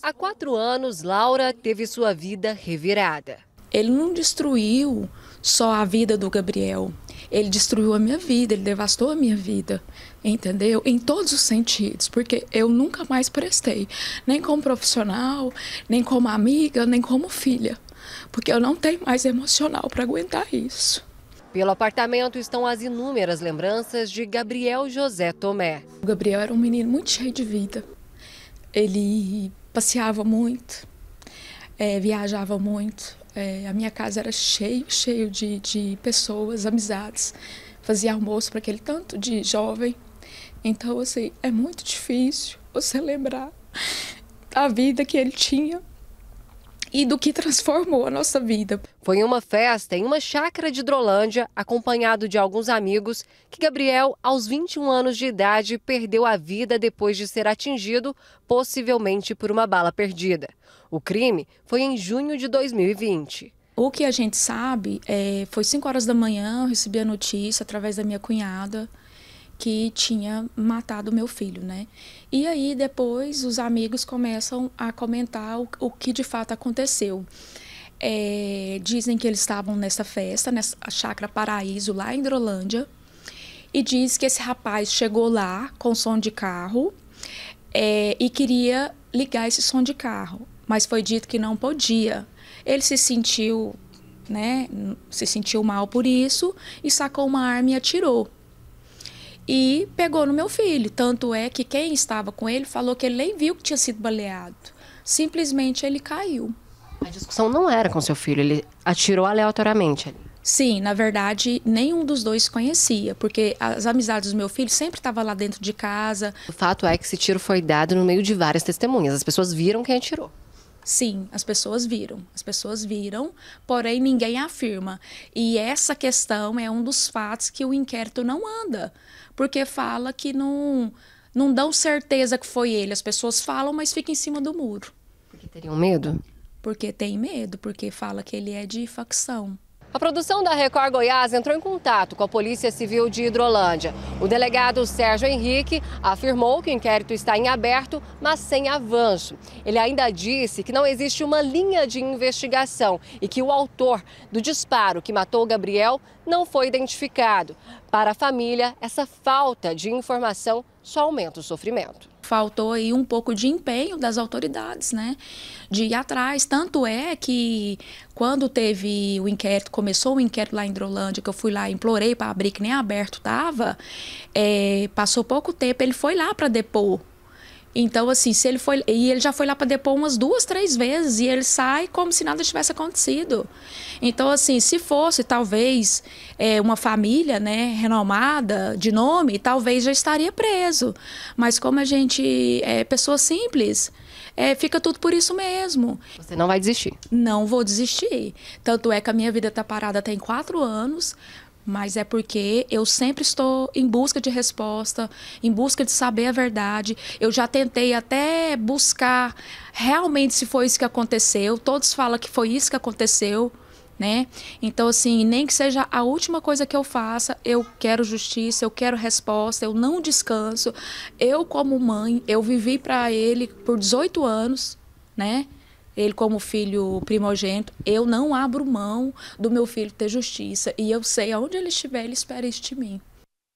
Há quatro anos, Laura teve sua vida revirada. Ele não destruiu só a vida do Gabriel. Ele destruiu a minha vida, ele devastou a minha vida, entendeu? Em todos os sentidos, porque eu nunca mais prestei, nem como profissional, nem como amiga, nem como filha, porque eu não tenho mais emocional para aguentar isso. Pelo apartamento estão as inúmeras lembranças de Gabriel José Tomé. O Gabriel era um menino muito cheio de vida. Ele passeava muito, é, viajava muito. É, a minha casa era cheio, cheio de, de pessoas, amizades. Fazia almoço para aquele tanto de jovem. Então, assim, é muito difícil você lembrar a vida que ele tinha e do que transformou a nossa vida. Foi em uma festa em uma chácara de Drolândia, acompanhado de alguns amigos, que Gabriel, aos 21 anos de idade, perdeu a vida depois de ser atingido, possivelmente por uma bala perdida. O crime foi em junho de 2020. O que a gente sabe é, foi 5 horas da manhã, eu recebi a notícia através da minha cunhada que tinha matado meu filho, né? E aí depois os amigos começam a comentar o, o que de fato aconteceu. É, dizem que eles estavam nessa festa, nessa chácara Paraíso, lá em Drolândia e diz que esse rapaz chegou lá com som de carro é, e queria ligar esse som de carro, mas foi dito que não podia. Ele se sentiu, né, se sentiu mal por isso e sacou uma arma e atirou e pegou no meu filho. Tanto é que quem estava com ele falou que ele nem viu que tinha sido baleado. Simplesmente ele caiu. A discussão não era com seu filho, ele atirou aleatoriamente ali. Sim, na verdade, nenhum dos dois conhecia, porque as amizades do meu filho sempre estavam lá dentro de casa. O fato é que esse tiro foi dado no meio de várias testemunhas. As pessoas viram quem atirou. Sim, as pessoas viram. As pessoas viram, porém ninguém afirma. E essa questão é um dos fatos que o inquérito não anda, porque fala que não, não dão certeza que foi ele. As pessoas falam, mas fica em cima do muro. Porque teriam medo? Porque tem medo, porque fala que ele é de facção. A produção da Record Goiás entrou em contato com a Polícia Civil de Hidrolândia. O delegado Sérgio Henrique afirmou que o inquérito está em aberto, mas sem avanço. Ele ainda disse que não existe uma linha de investigação e que o autor do disparo que matou Gabriel não foi identificado. Para a família, essa falta de informação só aumenta o sofrimento faltou aí um pouco de empenho das autoridades, né? De ir atrás. Tanto é que quando teve o inquérito, começou o inquérito lá em Drolândia que eu fui lá, implorei para abrir, que nem aberto estava, é, passou pouco tempo, ele foi lá para depor então, assim, se ele foi. E ele já foi lá para depor umas duas, três vezes e ele sai como se nada tivesse acontecido. Então, assim, se fosse talvez é, uma família, né, renomada, de nome, talvez já estaria preso. Mas como a gente é pessoa simples, é, fica tudo por isso mesmo. Você não vai desistir? Não vou desistir. Tanto é que a minha vida está parada tem quatro anos, mas é porque eu sempre estou em busca de resposta, em busca de saber a verdade. Eu já tentei até buscar realmente se foi isso que aconteceu. Todos falam que foi isso que aconteceu, né? Então assim, nem que seja a última coisa que eu faça, eu quero justiça, eu quero resposta, eu não descanso. Eu como mãe, eu vivi para ele por 18 anos, né? ele como filho primogênito, eu não abro mão do meu filho ter justiça e eu sei aonde ele estiver, ele espera isso de mim.